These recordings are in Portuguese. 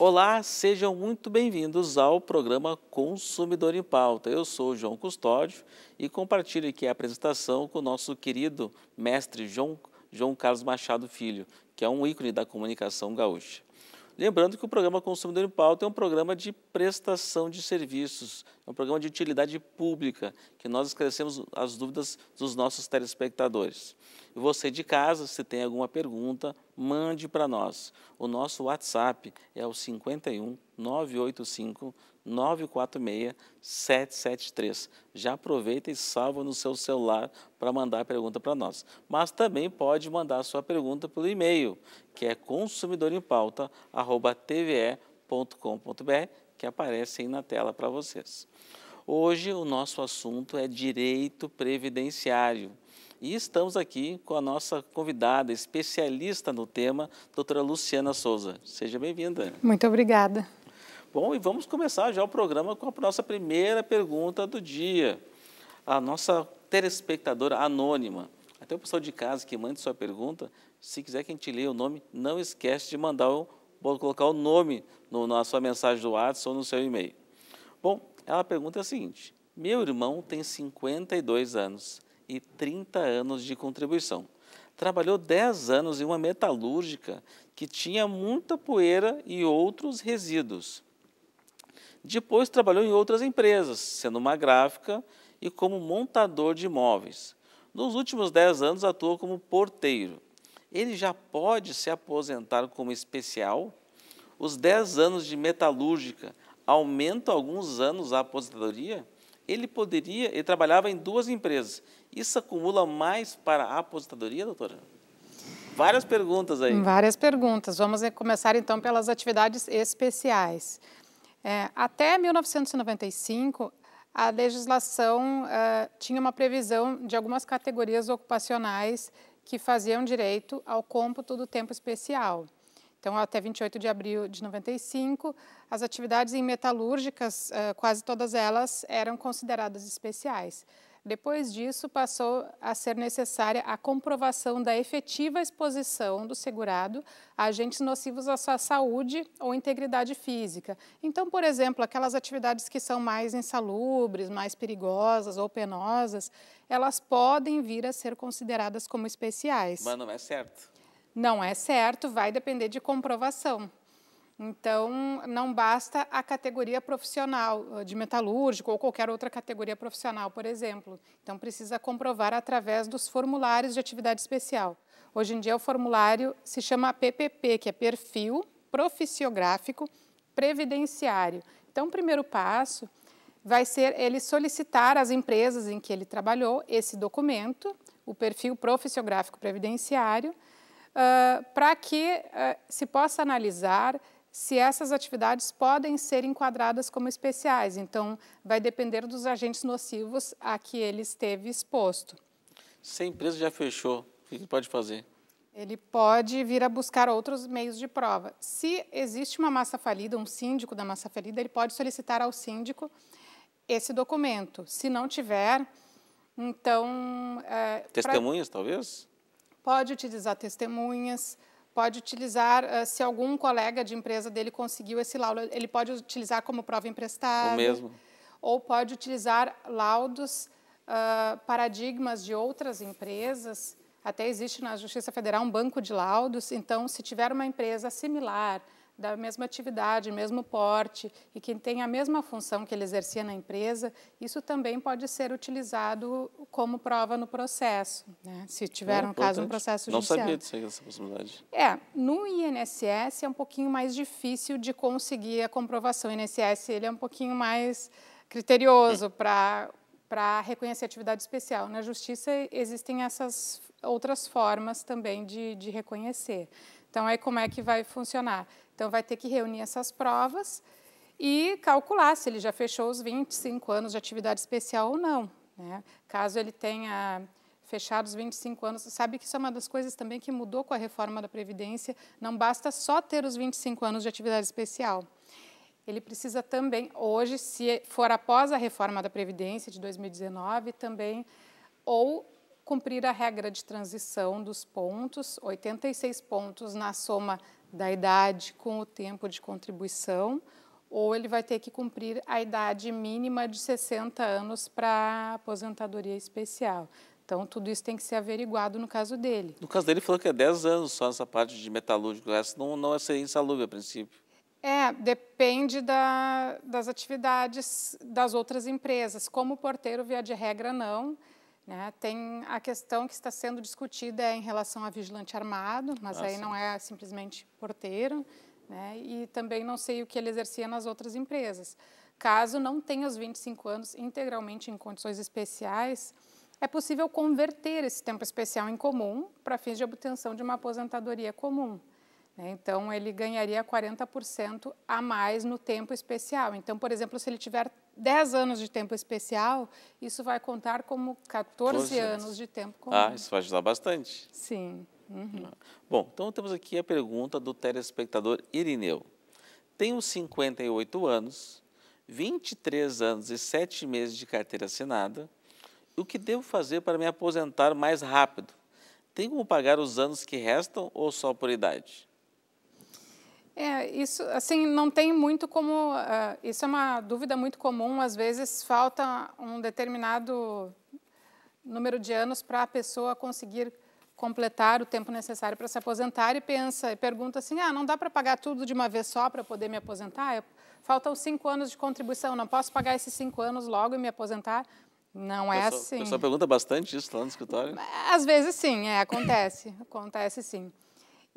Olá, sejam muito bem-vindos ao programa Consumidor em Pauta. Eu sou João Custódio e compartilho aqui a apresentação com o nosso querido mestre João, João Carlos Machado Filho, que é um ícone da comunicação gaúcha. Lembrando que o programa Consumidor em Pauta é um programa de prestação de serviços, é um programa de utilidade pública, que nós esclarecemos as dúvidas dos nossos telespectadores. E você de casa, se tem alguma pergunta, mande para nós. O nosso WhatsApp é o 51 985 946 773. Já aproveita e salva no seu celular para mandar a pergunta para nós. Mas também pode mandar a sua pergunta pelo e mail que é consumidorempauta@tve.com.br, que aparece aí na tela para vocês. Hoje o nosso assunto é direito previdenciário. E estamos aqui com a nossa convidada, especialista no tema, doutora Luciana Souza. Seja bem-vinda. Muito obrigada. Bom, e vamos começar já o programa com a nossa primeira pergunta do dia. A nossa telespectadora anônima. Até o pessoal de casa que mande sua pergunta, se quiser que a gente leia o nome, não esquece de mandar o, colocar o nome no, na sua mensagem do WhatsApp ou no seu e-mail. Bom, ela pergunta a seguinte: Meu irmão tem 52 anos e 30 anos de contribuição. Trabalhou 10 anos em uma metalúrgica que tinha muita poeira e outros resíduos. Depois trabalhou em outras empresas, sendo uma gráfica e como montador de imóveis. Nos últimos 10 anos atua como porteiro. Ele já pode se aposentar como especial? Os 10 anos de metalúrgica aumentam alguns anos a aposentadoria? Ele poderia, ele trabalhava em duas empresas. Isso acumula mais para a aposentadoria, doutora? Várias perguntas aí. Várias perguntas. Vamos começar então pelas atividades especiais. É, até 1995, a legislação uh, tinha uma previsão de algumas categorias ocupacionais que faziam direito ao cômputo do tempo especial. Então, até 28 de abril de 95, as atividades em metalúrgicas, uh, quase todas elas, eram consideradas especiais. Depois disso, passou a ser necessária a comprovação da efetiva exposição do segurado a agentes nocivos à sua saúde ou integridade física. Então, por exemplo, aquelas atividades que são mais insalubres, mais perigosas ou penosas, elas podem vir a ser consideradas como especiais. Mas não é certo. Não é certo, vai depender de comprovação. Então, não basta a categoria profissional ah, de metalúrgico ou qualquer outra categoria profissional, por exemplo. Então, precisa comprovar através dos formulários de atividade especial. Hoje em dia, o formulário se chama PPP, que é Perfil Proficiográfico Previdenciário. Então, o primeiro passo vai ser ele solicitar às empresas em que ele trabalhou esse documento, o perfil proficiográfico previdenciário, uh, para que uh, se possa analisar se essas atividades podem ser enquadradas como especiais. Então, vai depender dos agentes nocivos a que ele esteve exposto. Se a empresa já fechou, o que ele pode fazer? Ele pode vir a buscar outros meios de prova. Se existe uma massa falida, um síndico da massa falida, ele pode solicitar ao síndico esse documento. Se não tiver, então. É, Testemunhas, pra... talvez? Pode utilizar testemunhas, pode utilizar, eh, se algum colega de empresa dele conseguiu esse laudo, ele pode utilizar como prova emprestada. O mesmo. Ou pode utilizar laudos, uh, paradigmas de outras empresas. Até existe na Justiça Federal um banco de laudos. Então, se tiver uma empresa similar, da mesma atividade, mesmo porte e que tem a mesma função que ele exercia na empresa, isso também pode ser utilizado como prova no processo, né? se tiver, no é, um caso, um processo judicial. Não sabia disso, essa possibilidade. É, no INSS é um pouquinho mais difícil de conseguir a comprovação. O INSS ele é um pouquinho mais criterioso hum. para para reconhecer atividade especial. Na justiça existem essas outras formas também de, de reconhecer. Então, aí como é que vai funcionar. Então, vai ter que reunir essas provas e calcular se ele já fechou os 25 anos de atividade especial ou não. Né? Caso ele tenha fechado os 25 anos, sabe que isso é uma das coisas também que mudou com a reforma da Previdência, não basta só ter os 25 anos de atividade especial. Ele precisa também, hoje, se for após a reforma da Previdência de 2019, também, ou cumprir a regra de transição dos pontos, 86 pontos na soma da idade com o tempo de contribuição, ou ele vai ter que cumprir a idade mínima de 60 anos para aposentadoria especial. Então, tudo isso tem que ser averiguado no caso dele. No caso dele, falou que é 10 anos só essa parte de metalúrgico, essa não, não é ser insalubre a princípio. É, depende da, das atividades das outras empresas. Como porteiro, via de regra, não. Né? Tem a questão que está sendo discutida em relação a vigilante armado, mas ah, aí sim. não é simplesmente porteiro, né? e também não sei o que ele exercia nas outras empresas. Caso não tenha os 25 anos integralmente em condições especiais, é possível converter esse tempo especial em comum para fins de obtenção de uma aposentadoria comum. Né? Então, ele ganharia 40% a mais no tempo especial. Então, por exemplo, se ele tiver 10 anos de tempo especial, isso vai contar como 14 anos de tempo comum. Ah, isso vai ajudar bastante. Sim. Uhum. Ah, bom, então temos aqui a pergunta do telespectador Irineu. Tenho 58 anos, 23 anos e 7 meses de carteira assinada. O que devo fazer para me aposentar mais rápido? Tem como pagar os anos que restam ou só por idade? É, isso, assim, não tem muito como. Uh, isso é uma dúvida muito comum. Às vezes falta um determinado número de anos para a pessoa conseguir completar o tempo necessário para se aposentar e pensa e pergunta assim: ah, não dá para pagar tudo de uma vez só para poder me aposentar? Faltam cinco anos de contribuição, não posso pagar esses cinco anos logo e me aposentar? Não é pessoa, assim. A pessoa pergunta bastante isso lá no escritório? Às vezes sim, é, acontece, acontece sim.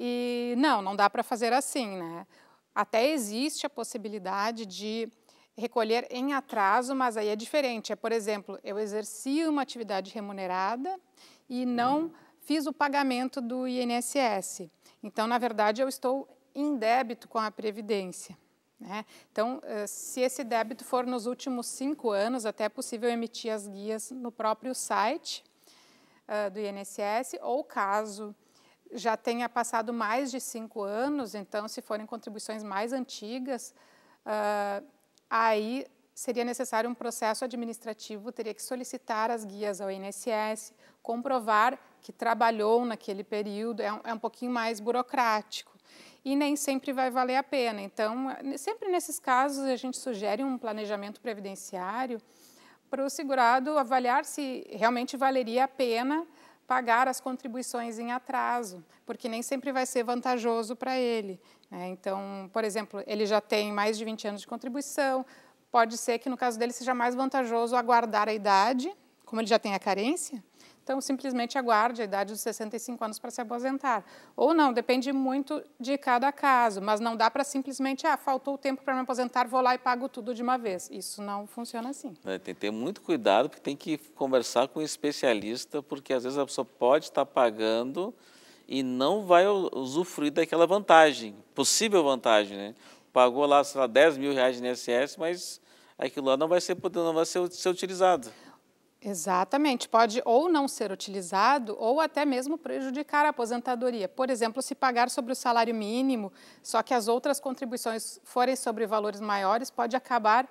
E não, não dá para fazer assim, né? Até existe a possibilidade de recolher em atraso, mas aí é diferente. É, por exemplo, eu exerci uma atividade remunerada e não uhum. fiz o pagamento do INSS. Então, na verdade, eu estou em débito com a Previdência. Né? Então, eh, se esse débito for nos últimos cinco anos, até é possível emitir as guias no próprio site uh, do INSS, ou caso já tenha passado mais de cinco anos, então, se forem contribuições mais antigas, uh, aí seria necessário um processo administrativo, teria que solicitar as guias ao INSS, comprovar que trabalhou naquele período, é um, é um pouquinho mais burocrático. E nem sempre vai valer a pena. Então, sempre nesses casos, a gente sugere um planejamento previdenciário para o segurado avaliar se realmente valeria a pena pagar as contribuições em atraso, porque nem sempre vai ser vantajoso para ele. Né? Então, por exemplo, ele já tem mais de 20 anos de contribuição, pode ser que no caso dele seja mais vantajoso aguardar a idade, como ele já tem a carência, então, simplesmente aguarde a idade dos 65 anos para se aposentar. Ou não, depende muito de cada caso, mas não dá para simplesmente, ah, faltou o tempo para me aposentar, vou lá e pago tudo de uma vez. Isso não funciona assim. É, tem que ter muito cuidado, porque tem que conversar com um especialista, porque às vezes a pessoa pode estar tá pagando e não vai usufruir daquela vantagem, possível vantagem, né? Pagou lá, sei lá, 10 mil reais de INSS, mas aquilo lá não vai ser, não vai ser, ser utilizado. Exatamente, pode ou não ser utilizado ou até mesmo prejudicar a aposentadoria. Por exemplo, se pagar sobre o salário mínimo, só que as outras contribuições forem sobre valores maiores, pode acabar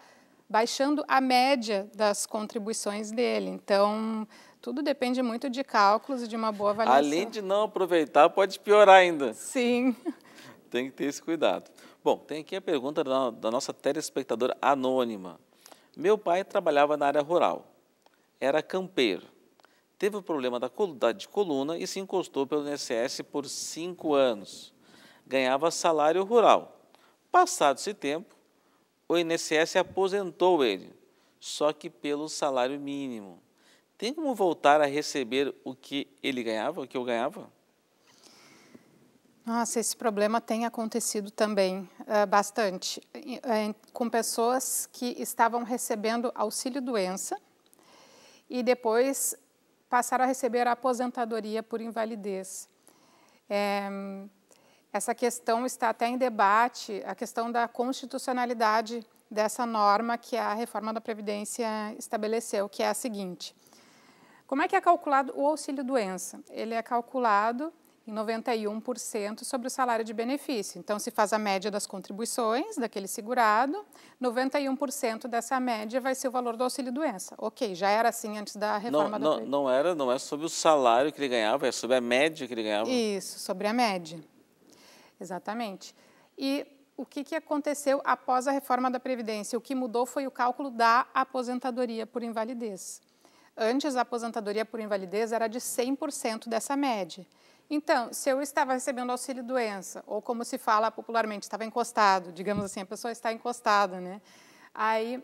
baixando a média das contribuições dele. Então, tudo depende muito de cálculos e de uma boa avaliação. Além de não aproveitar, pode piorar ainda. Sim. Tem que ter esse cuidado. Bom, tem aqui a pergunta da, da nossa telespectadora anônima. Meu pai trabalhava na área rural era campeiro. Teve o problema da, de coluna e se encostou pelo INSS por cinco anos. Ganhava salário rural. Passado esse tempo, o INSS aposentou ele, só que pelo salário mínimo. Tem como voltar a receber o que ele ganhava, o que eu ganhava? Nossa, esse problema tem acontecido também uh, bastante uh, com pessoas que estavam recebendo auxílio doença e depois passaram a receber a aposentadoria por invalidez. É, essa questão está até em debate, a questão da constitucionalidade dessa norma que a reforma da Previdência estabeleceu, que é a seguinte. Como é que é calculado o auxílio-doença? Ele é calculado em 91% sobre o salário de benefício. Então, se faz a média das contribuições daquele segurado, 91% dessa média vai ser o valor do auxílio-doença. Ok, já era assim antes da reforma não, da não, não era, não é sobre o salário que ele ganhava, é sobre a média que ele ganhava. Isso, sobre a média. Exatamente. E o que, que aconteceu após a reforma da Previdência? O que mudou foi o cálculo da aposentadoria por invalidez. Antes, a aposentadoria por invalidez era de 100% dessa média. Então, se eu estava recebendo auxílio doença, ou como se fala popularmente, estava encostado, digamos assim, a pessoa está encostada, né? Aí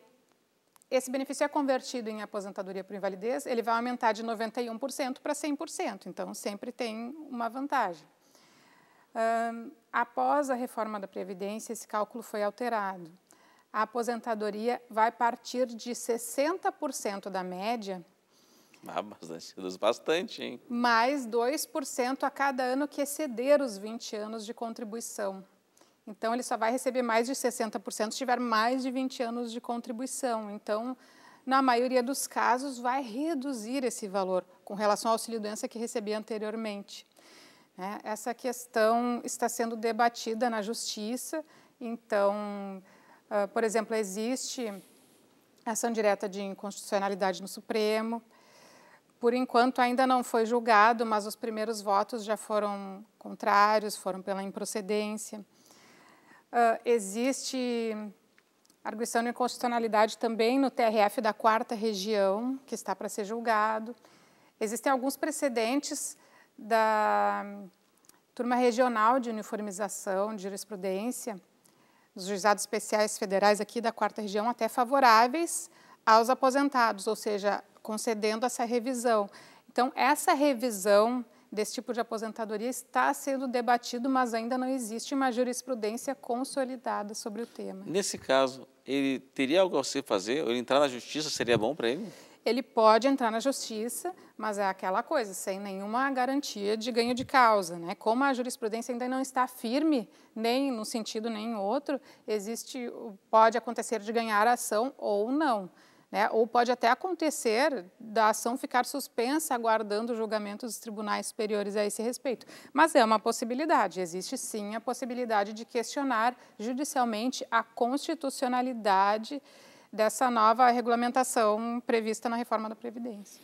esse benefício é convertido em aposentadoria por invalidez, ele vai aumentar de 91% para 100%, então sempre tem uma vantagem. Um, após a reforma da Previdência, esse cálculo foi alterado. A aposentadoria vai partir de 60% da média Ah, bastante, bastante, hein? Mais 2% a cada ano que exceder os 20 anos de contribuição. Então, ele só vai receber mais de 60% se tiver mais de 20 anos de contribuição. Então, na maioria dos casos, vai reduzir esse valor com relação ao auxílio-doença que recebia anteriormente. É, essa questão está sendo debatida na Justiça. Então, uh, por exemplo, existe ação direta de inconstitucionalidade no Supremo, por enquanto ainda não foi julgado, mas os primeiros votos já foram contrários, foram pela improcedência. Uh, existe arguição de inconstitucionalidade também no TRF da quarta região, que está para ser julgado. Existem alguns precedentes da turma regional de uniformização de jurisprudência, dos juizados especiais federais aqui da quarta região, até favoráveis aos aposentados, ou seja, concedendo essa revisão. Então, essa revisão desse tipo de aposentadoria está sendo debatido, mas ainda não existe uma jurisprudência consolidada sobre o tema. Nesse caso, ele teria algo a se fazer? Ele entrar na justiça seria bom para ele? Ele pode entrar na justiça, mas é aquela coisa, sem nenhuma garantia de ganho de causa. Né? Como a jurisprudência ainda não está firme, nem num sentido nem em outro, existe, pode acontecer de ganhar a ação ou não. Né? Ou pode até acontecer da ação ficar suspensa, aguardando o julgamento dos tribunais superiores a esse respeito. Mas é uma possibilidade, existe sim a possibilidade de questionar judicialmente a constitucionalidade dessa nova regulamentação prevista na reforma da Previdência.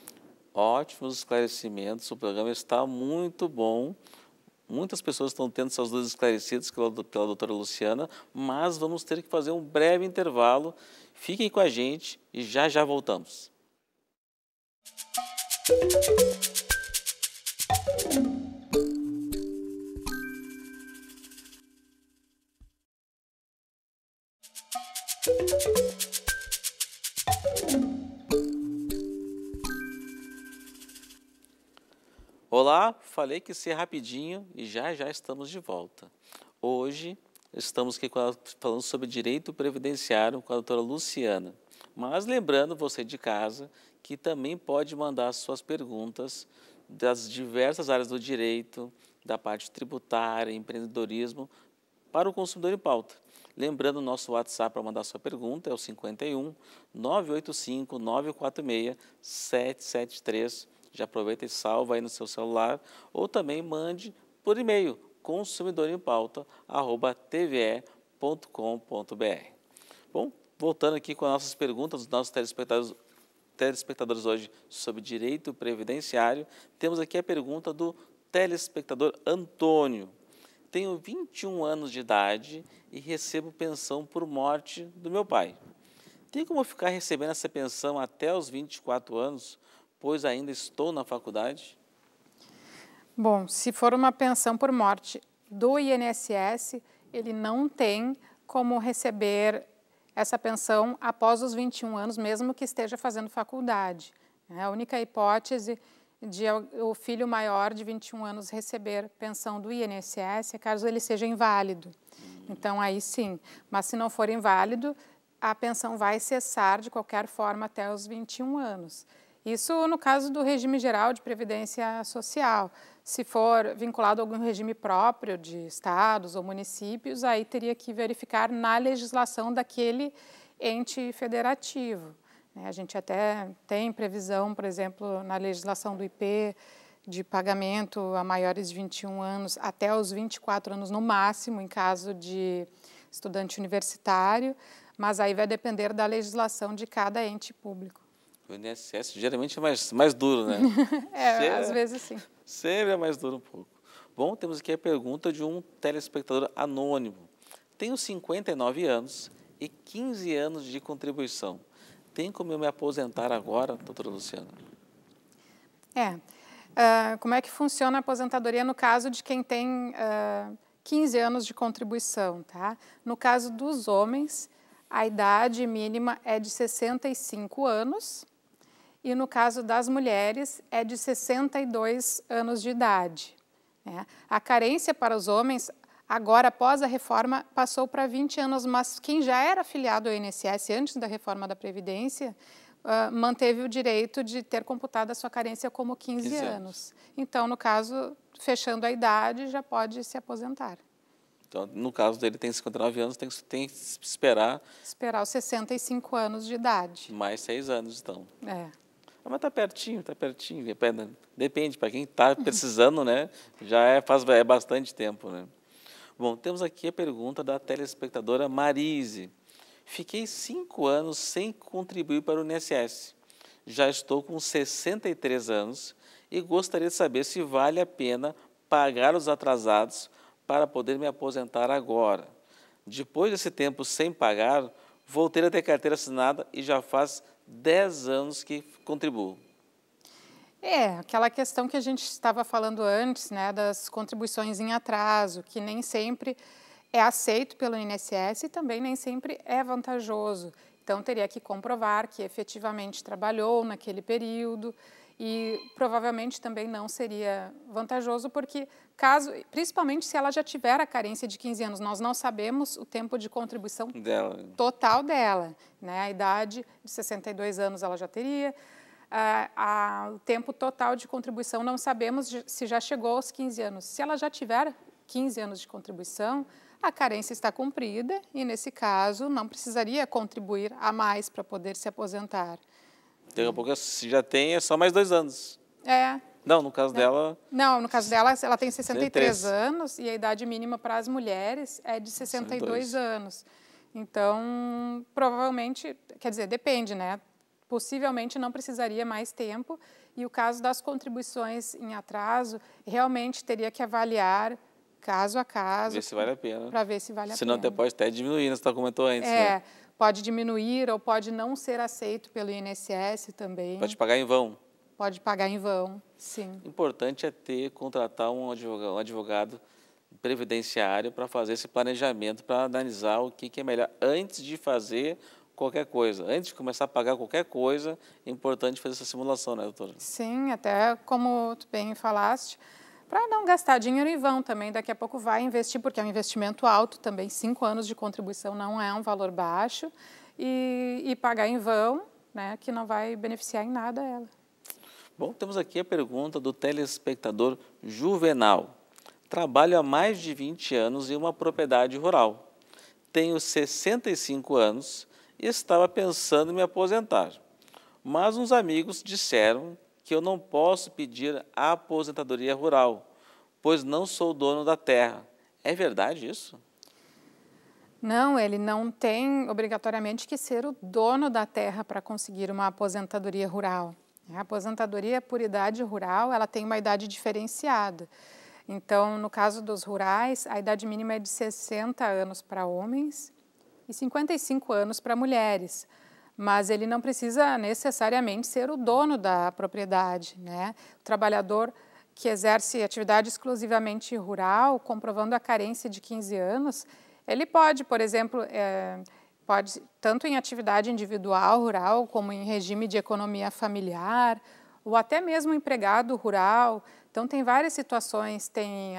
Ótimos esclarecimentos, o programa está muito bom. Muitas pessoas estão tendo essas dúvidas esclarecidas pela, pela doutora Luciana, mas vamos ter que fazer um breve intervalo. Fiquem com a gente e já já voltamos. Música falei que ser rapidinho e já já estamos de volta. Hoje estamos aqui falando sobre direito previdenciário com a doutora Luciana. Mas lembrando você de casa que também pode mandar suas perguntas das diversas áreas do direito, da parte tributária, empreendedorismo, para o consumidor em pauta. Lembrando, nosso WhatsApp para mandar sua pergunta é o 51 985 946 773 já aproveita e salva aí no seu celular ou também mande por e-mail consumidoremPauta@tve.com.br. Bom, voltando aqui com as nossas perguntas dos nossos telespectadores, telespectadores hoje sobre direito previdenciário, temos aqui a pergunta do telespectador Antônio. Tenho 21 anos de idade e recebo pensão por morte do meu pai. Tem como ficar recebendo essa pensão até os 24 anos? pois ainda estou na faculdade? Bom, se for uma pensão por morte do INSS, ele não tem como receber essa pensão após os 21 anos, mesmo que esteja fazendo faculdade. É a única hipótese de o filho maior de 21 anos receber pensão do INSS é caso ele seja inválido. Então, aí sim. Mas se não for inválido, a pensão vai cessar de qualquer forma até os 21 anos. Isso no caso do regime geral de previdência social. Se for vinculado a algum regime próprio de estados ou municípios, aí teria que verificar na legislação daquele ente federativo. Né? A gente até tem previsão, por exemplo, na legislação do IP, de pagamento a maiores de 21 anos até os 24 anos no máximo, em caso de estudante universitário, mas aí vai depender da legislação de cada ente público o INSS geralmente é mais, mais duro, né? É, é, às vezes sim. Sempre é mais duro um pouco. Bom, temos aqui a pergunta de um telespectador anônimo. Tenho 59 anos e 15 anos de contribuição. Tem como eu me aposentar agora, doutora Luciana? É. Uh, como é que funciona a aposentadoria no caso de quem tem uh, ah, 15 anos de contribuição, tá? No caso dos homens, a idade mínima é de 65 anos e no caso das mulheres é de 62 anos de idade. Né? A carência para os homens, agora após a reforma, passou para 20 anos, mas quem já era afiliado ao INSS antes da reforma da Previdência uh, manteve o direito de ter computado a sua carência como 15 Exato. anos. Então, no caso, fechando a idade, já pode se aposentar. Então, no caso dele, tem 59 anos, tem, tem que esperar... Esperar os 65 anos de idade. Mais seis anos, então. É. Ah, mas tá pertinho, tá pertinho. É, né, depende, para quem está precisando, né? Já é, faz é bastante tempo, né? Bom, temos aqui a pergunta da telespectadora Marise. Fiquei cinco anos sem contribuir para o INSS. Já estou com 63 anos e gostaria de saber se vale a pena pagar os atrasados para poder me aposentar agora. Depois desse tempo sem pagar, voltei a ter carteira assinada e já faz 10 anos que contribuo. É, aquela questão que a gente estava falando antes, né, das contribuições em atraso, que nem sempre é aceito pelo INSS e também nem sempre é vantajoso. Então, teria que comprovar que efetivamente trabalhou naquele período e provavelmente também não seria vantajoso, porque caso, principalmente se ela já tiver a carência de 15 anos, nós não sabemos o tempo de contribuição dela. total dela, né? A idade de 62 anos ela já teria, ah, o tempo total de contribuição não sabemos se já chegou aos 15 anos. Se ela já tiver 15 anos de contribuição, a carência está cumprida e nesse caso não precisaria contribuir a mais para poder se aposentar. Daqui a pouco, se já tem, é só mais dois anos. É. Não, no caso não. É. dela. Não, no caso dela, ela tem 63 63. anos e a idade mínima para as mulheres é de 62 62. anos. Então, provavelmente, quer dizer, depende, né? Possivelmente não precisaria mais tempo. E o caso das contribuições em atraso, realmente teria que avaliar caso a caso. Ver se vale a pena. Para ver se vale a pena. Senão, até pode até diminuir, né? você tá comentou antes. É. Né? pode diminuir ou pode não ser aceito pelo INSS também. Pode pagar em vão. Pode pagar em vão, sim. O importante é ter, contratar um advogado, um advogado previdenciário para fazer esse planejamento, para analisar o que, que é melhor antes de fazer qualquer coisa. Antes de começar a pagar qualquer coisa, é importante fazer essa simulação, né, doutora? Sim, até como tu bem falaste, para não gastar dinheiro em vão também, daqui a pouco vai investir, porque é um investimento alto também, cinco anos de contribuição não é um valor baixo, e, e pagar em vão, né, que não vai beneficiar em nada ela. Bom, temos aqui a pergunta do telespectador Juvenal. Trabalho há mais de 20 anos em uma propriedade rural. Tenho 65 anos e estava pensando em me aposentar. Mas uns amigos disseram que eu não posso pedir a aposentadoria rural, pois não sou dono da terra. É verdade isso? Não, ele não tem obrigatoriamente que ser o dono da terra para conseguir uma aposentadoria rural. A aposentadoria por idade rural, ela tem uma idade diferenciada. Então, no caso dos rurais, a idade mínima é de 60 anos para homens e 55 anos para mulheres mas ele não precisa necessariamente ser o dono da propriedade. Né? O trabalhador que exerce atividade exclusivamente rural, comprovando a carência de 15 anos, ele pode, por exemplo, é, pode tanto em atividade individual rural como em regime de economia familiar, ou até mesmo empregado rural. Então tem várias situações, tem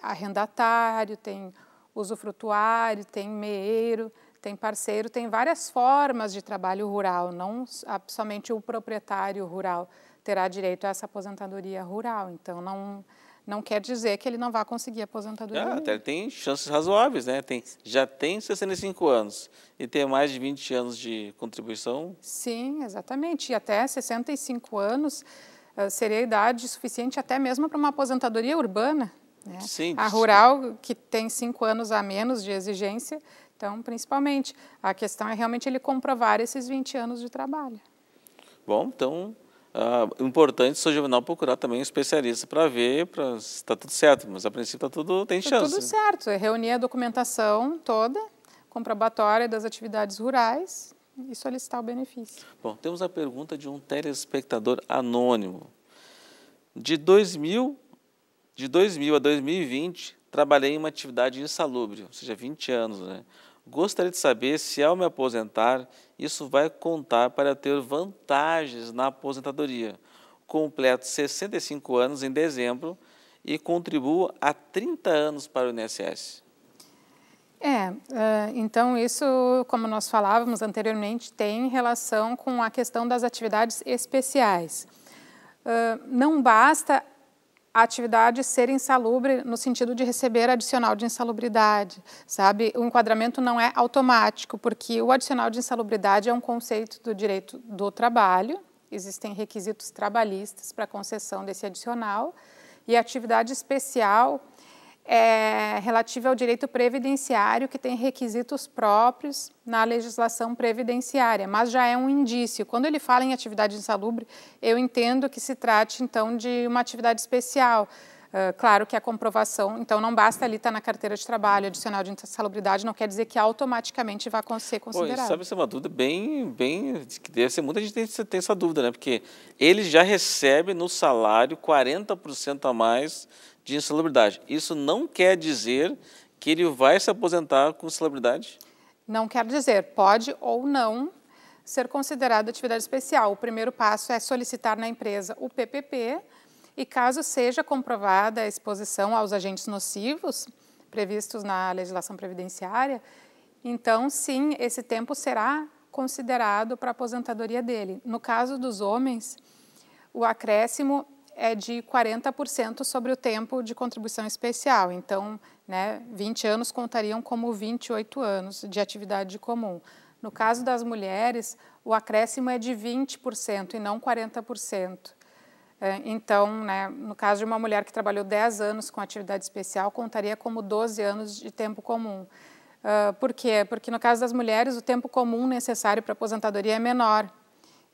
arrendatário, tem usufrutuário, tem meeiro tem parceiro, tem várias formas de trabalho rural, não somente o proprietário rural terá direito a essa aposentadoria rural. Então, não, não quer dizer que ele não vá conseguir aposentadoria. Ah, até tem chances razoáveis, né? Tem, já tem 65 anos e tem mais de 20 anos de contribuição. Sim, exatamente. E até 65 anos ah, seria a idade suficiente até mesmo para uma aposentadoria urbana. Né? Sim, a rural, que tem cinco anos a menos de exigência, então, principalmente, a questão é realmente ele comprovar esses 20 anos de trabalho. Bom, então, uh, importante o seu juvenal procurar também um especialista para ver pra, se está tudo certo, mas a princípio está tudo, tem tá chance. tudo certo, é reunir a documentação toda, comprobatória das atividades rurais e solicitar o benefício. Bom, temos a pergunta de um telespectador anônimo. De 2000, de 2000 a 2020, trabalhei em uma atividade insalubre, ou seja, 20 anos, né? Gostaria de saber se, ao me aposentar, isso vai contar para ter vantagens na aposentadoria. Completo 65 anos em dezembro e contribuo há 30 anos para o INSS. É, eh, então isso, como nós falávamos anteriormente, tem relação com a questão das atividades especiais. Eh, não basta a atividade ser insalubre no sentido de receber adicional de insalubridade, sabe? O enquadramento não é automático, porque o adicional de insalubridade é um conceito do direito do trabalho, existem requisitos trabalhistas para concessão desse adicional, e a atividade especial é, relativa ao direito previdenciário, que tem requisitos próprios na legislação previdenciária, mas já é um indício. Quando ele fala em atividade insalubre, eu entendo que se trate, então, de uma atividade especial. Uh, claro que a comprovação, então não basta ali estar na carteira de trabalho, adicional de insalubridade, não quer dizer que automaticamente vai ser considerado. Bom, sabe, isso é uma dúvida bem, bem, que deve ser, muita gente tem, tem essa dúvida, né? Porque ele já recebe no salário 40% a mais de insalubridade. Isso não quer dizer que ele vai se aposentar com insalubridade? Não quer dizer, pode ou não ser considerado atividade especial. O primeiro passo é solicitar na empresa o PPP e caso seja comprovada a exposição aos agentes nocivos previstos na legislação previdenciária, então sim, esse tempo será considerado para a aposentadoria dele. No caso dos homens, o acréscimo é de 40% sobre o tempo de contribuição especial. Então, né, 20 anos contariam como 28 anos de atividade comum. No caso das mulheres, o acréscimo é de 20% e não 40%. É, então, né, no caso de uma mulher que trabalhou 10 anos com atividade especial, contaria como 12 anos de tempo comum. Uh, por quê? Porque no caso das mulheres, o tempo comum necessário para aposentadoria é menor.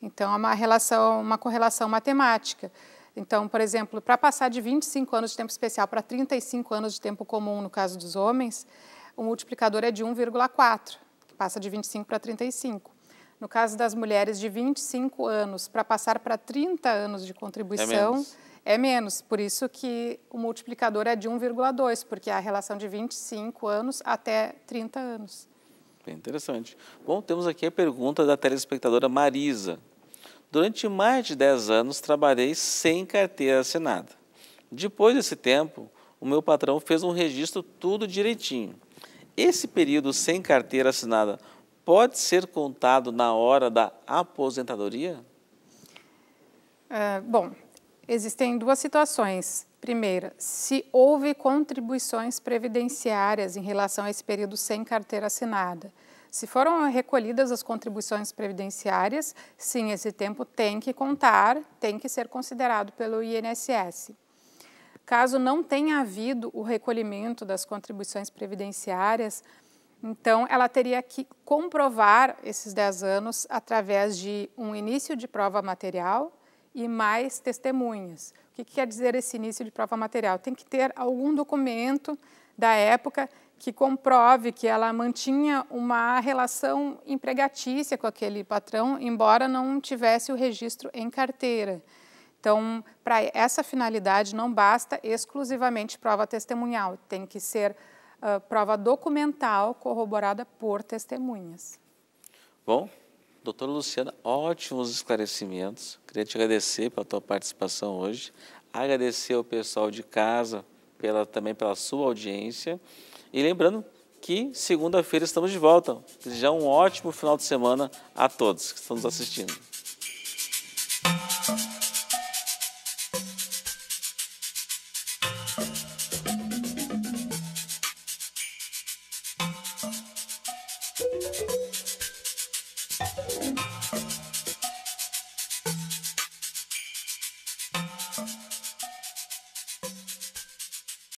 Então, é uma, relação, uma correlação matemática. Então, por exemplo, para passar de 25 anos de tempo especial para 35 anos de tempo comum, no caso dos homens, o multiplicador é de 1,4, que passa de 25 para 35. No caso das mulheres, de 25 anos para passar para 30 anos de contribuição, é menos. é menos. Por isso que o multiplicador é de 1,2, porque é a relação de 25 anos até 30 anos. Bem interessante. Bom, temos aqui a pergunta da telespectadora Marisa. Durante mais de 10 anos trabalhei sem carteira assinada. Depois desse tempo, o meu patrão fez um registro tudo direitinho. Esse período sem carteira assinada pode ser contado na hora da aposentadoria? É, bom, existem duas situações. Primeira, se houve contribuições previdenciárias em relação a esse período sem carteira assinada. Se foram recolhidas as contribuições previdenciárias, sim, esse tempo tem que contar, tem que ser considerado pelo INSS. Caso não tenha havido o recolhimento das contribuições previdenciárias, então ela teria que comprovar esses 10 anos através de um início de prova material e mais testemunhas. O que quer dizer esse início de prova material? Tem que ter algum documento da época que comprove que ela mantinha uma relação empregatícia com aquele patrão, embora não tivesse o registro em carteira. Então, para essa finalidade, não basta exclusivamente prova testemunhal, tem que ser uh, prova documental corroborada por testemunhas. Bom, doutora Luciana, ótimos esclarecimentos. Queria te agradecer pela tua participação hoje, agradecer ao pessoal de casa pela, também pela sua audiência. E lembrando que segunda-feira estamos de volta. Já um ótimo final de semana a todos que estão nos assistindo.